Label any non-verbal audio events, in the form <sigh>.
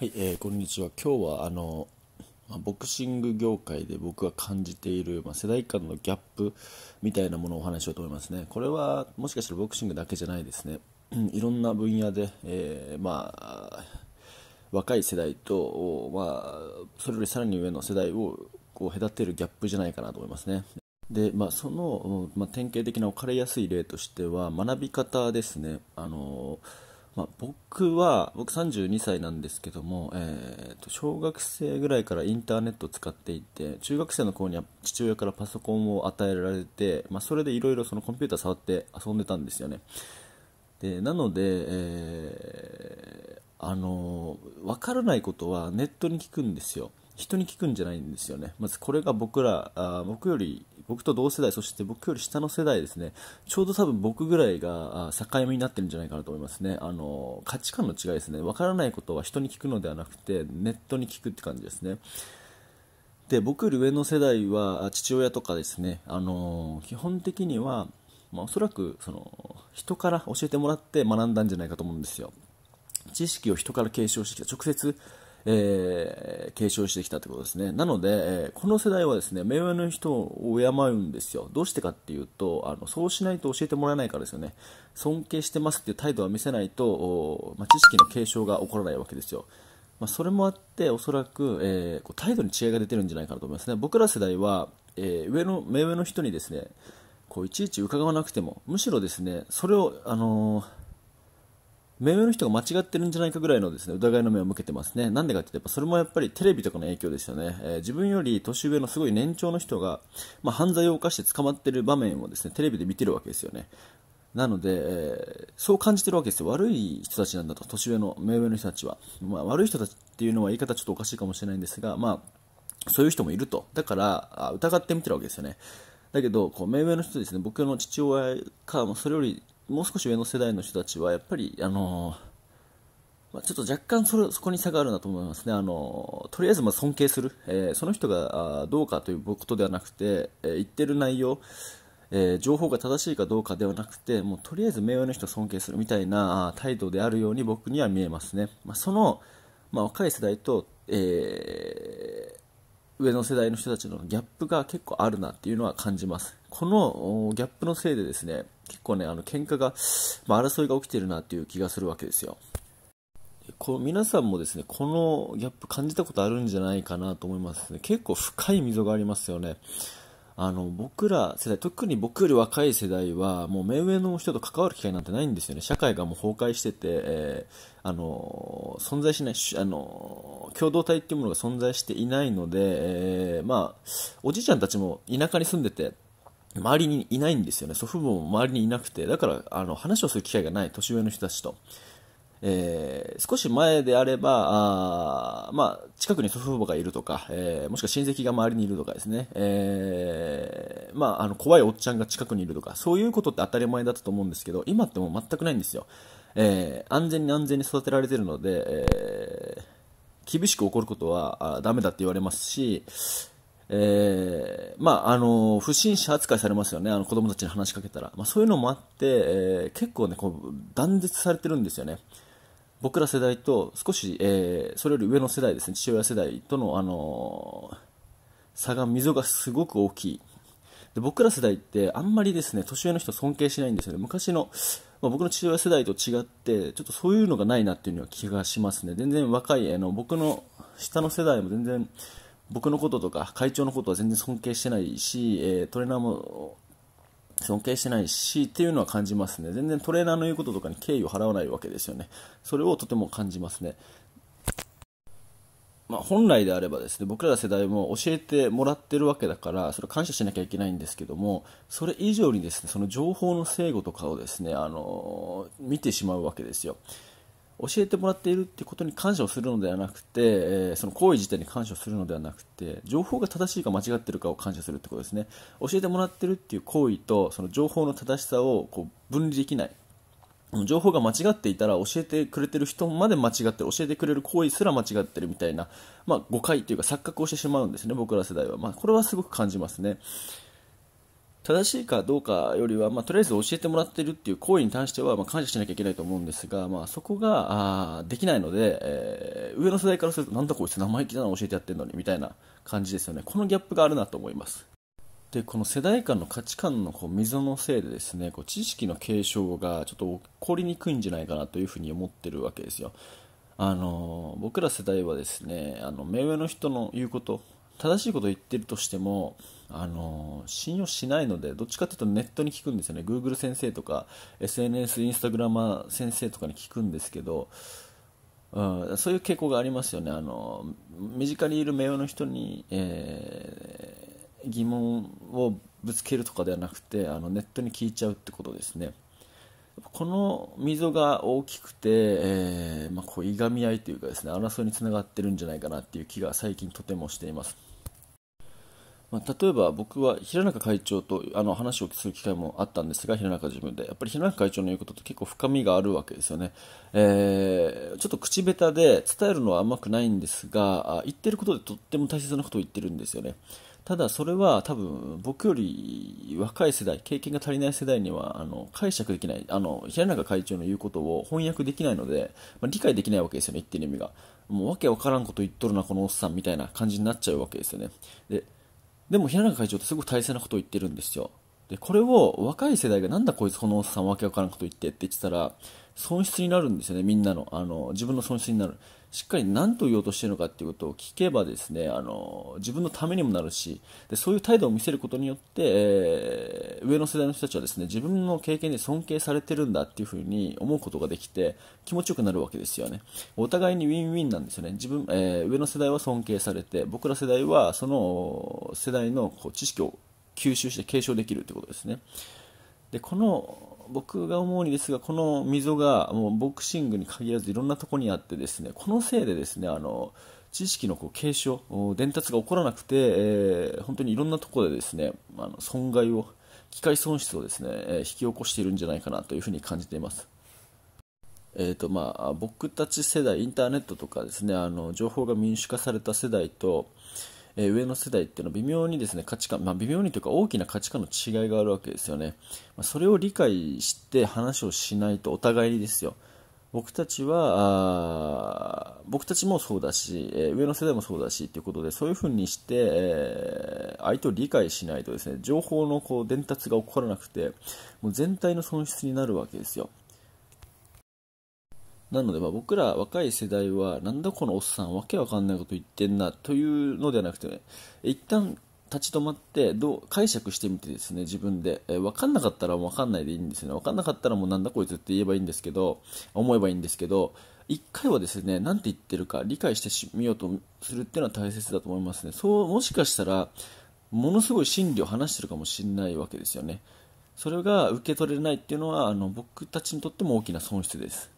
はい、えー、こんにちは今日はあの、まあ、ボクシング業界で僕が感じている、まあ、世代間のギャップみたいなものをお話ししようと思いますねこれはもしかしたらボクシングだけじゃないですね <clears throat> いろんな分野で、えー、まあ若い世代と、まあ、それよりさらに上の世代をこう隔てるギャップじゃないかなと思いますねで、まあ、その、まあ、典型的な置かれやすい例としては学び方ですねあのーまあ、僕は僕32歳なんですけども、えー、と小学生ぐらいからインターネットを使っていて中学生の頃には父親からパソコンを与えられて、まあ、それでいろいろコンピューター触って遊んでたんですよねでなので、えー、あの分からないことはネットに聞くんですよ人に聞くんじゃないんですよねまずこれが僕らあ僕より僕と同世代、そして僕より下の世代ですね、ちょうど多分僕ぐらいが境目になってるんじゃないかなと思いますね。あの、価値観の違いですね。わからないことは人に聞くのではなくて、ネットに聞くって感じですね。で、僕より上の世代は、父親とかですね、あの、基本的には、まあ、おそらく、その、人から教えてもらって学んだんじゃないかと思うんですよ。知識を人から継承してきた、直接えー、継承してきたということですね。なので、えー、この世代はですね、目上の人を敬うんですよ。どうしてかっていうと、あのそうしないと教えてもらえないからですよね。尊敬してますっていう態度は見せないと、おまあ、知識の継承が起こらないわけですよ。まあ、それもあって、おそらく、えー、こう態度に違いが出てるんじゃないかなと思いますね。僕ら世代は、えー、上の目上の人にですね、こういちいち伺わなくても、むしろですね、それを、あのー目上の人が間違ってるんじゃないかぐらいのですね疑いの目を向けてますね。なんでかっていうと、やっぱそれもやっぱりテレビとかの影響ですよね。えー、自分より年上のすごい年長の人が、まあ、犯罪を犯して捕まってる場面をですねテレビで見てるわけですよね。なので、えー、そう感じてるわけですよ。悪い人たちなんだと、年上の、目上の人たちは。まあ、悪い人たちっていうのは言い方ちょっとおかしいかもしれないんですが、まあ、そういう人もいると。だから、疑ってみてるわけですよね。だけど、こう、目上の人ですね、僕の父親か、それよりもう少し上の世代の人たちはやっぱり、あのまあ、ちょっと若干それそこに差があるなと思いますね、あのとりあえずま尊敬する、えー、その人がどうかということではなくて、えー、言ってる内容、えー、情報が正しいかどうかではなくて、もうとりあえず名誉の人を尊敬するみたいな態度であるように僕には見えますね、まあ、その、まあ、若い世代と、え上の世代の人たちのギャップが結構あるなっていうのは感じます。このギャップのせいでですね結構ね、あの、喧嘩が、まあ、争いが起きてるなっていう気がするわけですよ。こう皆さんもですね、このギャップ感じたことあるんじゃないかなと思いますね。結構深い溝がありますよね。あの、僕ら世代、特に僕より若い世代は、もう目上の人と関わる機会なんてないんですよね。社会がもう崩壊してて、えー、あの、存在しない、あの、共同体っていうものが存在していないので、えー、まあ、おじいちゃんたちも田舎に住んでて、周りにいないんですよね。祖父母も周りにいなくて、だから、あの、話をする機会がない年上の人たちと。えー、少し前であれば、あまあ、近くに祖父母がいるとか、えー、もしくは親戚が周りにいるとかですね、えー、まあ、あの、怖いおっちゃんが近くにいるとか、そういうことって当たり前だったと思うんですけど、今ってもう全くないんですよ。え安全に安全に育てられてるので、え厳しく怒ることはダメだって言われますし、えー、まあ、あの、不審者扱いされますよね、あの子供たちに話しかけたら。まあ、そういうのもあって、えー、結構ね、こう、断絶されてるんですよね。僕ら世代と少し、えー、それより上の世代ですね、父親世代との、あの差が、溝がすごく大きい。で僕ら世代ってあんまりですね年上の人尊敬しないんですよね昔の、まあ、僕の父親世代と違ってちょっとそういうのがないなっていうのは気がしますね全然若いあの僕の下の世代も全然僕のこととか会長のことは全然尊敬してないし、えトレーナーも尊敬してないしっていうのは感じますね全然トレーナーの言うこととかに敬意を払わないわけですよねそれをとても感じますねまあ、本来であればですね僕ら世代も教えてもらってるわけだからそれ感謝しなきゃいけないんですけどもそれ以上にですねその情報の正誤とかをですねあの見てしまうわけですよ教えてもらっているってことに感謝をするのではなくて、えその行為自体に感謝をするのではなくて情報が正しいか間違っているかを感謝するってことですね教えてもらってるっていう行為とその情報の正しさをこう分離できない情報が間違っていたら教えてくれてる人まで間違ってる教えてくれる行為すら間違ってるみたいな、まあ、誤解というか錯覚をしてしまうんですね僕ら世代は、まあ、これはすごく感じますね正しいかどうかよりは、まあ、とりあえず教えてもらってるっていう行為に対しては、まあ、感謝しなきゃいけないと思うんですが、まあ、そこがあできないので、えー、上の世代からするとなんだこいつ生意気なの教えてやってるのにみたいな感じですよねこのギャップがあるなと思いますでこの世代間の価値観のこう溝のせいでですねこう知識の継承がちょっと起こりにくいんじゃないかなというふうに思ってるわけですよあの僕ら世代はですねあの目上の人の言うこと正しいことを言ってるとしてもあの信用しないのでどっちかっていうとネットに聞くんですよね Google 先生とか SNS インスタグラマー先生とかに聞くんですけど、うん、そういう傾向がありますよねあの身近にいる名誉の人に、えー、疑問をぶつけるとかではなくてあのネットに聞いちゃうってことですね。この溝が大きくて、えー、まあ、こういがみ合いというかですね争いにつながってるんじゃないかなっていう気が最近とてもしています。まあ、例えば僕は平中会長とあの話をする機会もあったんですが、平中自分で、やっぱり平中会長の言うことって結構深みがあるわけですよね、えー、ちょっと口下手で伝えるのは甘くないんですが、言ってることでとっても大切なことを言ってるんですよね。ただそれは多分僕より若い世代経験が足りない世代にはあの解釈できないあの平永会長の言うことを翻訳できないので、まあ、理解できないわけですよね一ての意味がもうわけわからんこと言っとるなこのおっさんみたいな感じになっちゃうわけですよねででも平永会長ってすごく大切なことを言ってるんですよでこれを若い世代がなんだこいつこのおっさんわけわからんこと言ってって言ってたら損失になるんですよねみんなのあの自分の損失になるしっかり何と言おうとしてるのかっていうことを聞けばですねあの自分のためにもなるしでそういう態度を見せることによって、えー、上の世代の人たちはですね自分の経験で尊敬されてるんだっていうふうに思うことができて気持ちよくなるわけですよねお互いにウィンウィンなんですよね自分、えー、上の世代は尊敬されて僕ら世代はその世代のこう知識を吸収して継承できるってことですねでこの僕が思うにですが、この溝がもうボクシングに限らずいろんなところにあってですね、このせいでですね、あの知識のこう継承、伝達が起こらなくて、えー、本当にいろんなところでですね、あの損害を、機械損失をですね、え引き起こしているんじゃないかなというふうに感じています。えーとまあ、僕たち世代インターネットとかですねあの情報が民主化された世代とえー、上の世代っていうのは微妙にですね価値観、まあ、微妙にというか大きな価値観の違いがあるわけですよね、まあ、それを理解して話をしないとお互いにですよ僕たちは僕たちもそうだし、えー、上の世代もそうだしということでそういうふうにして、えー、相手を理解しないとですね情報のこう伝達が起こらなくてもう全体の損失になるわけですよ。なので、ま僕ら若い世代は、なんだこのおっさん、わけわかんないこと言ってんな、というのではなくて、ね、一旦立ち止まって、どう解釈してみてですね、自分で。えわかんなかったらわかんないでいいんですね。わかんなかったらもうなんだこいつって言えばいいんですけど、思えばいいんですけど、一回はですね、なんて言ってるか理解してみようとするっていうのは大切だと思いますね。そう、もしかしたら、ものすごい心理を話してるかもしれないわけですよね。それが受け取れないっていうのは、あの、僕たちにとっても大きな損失です。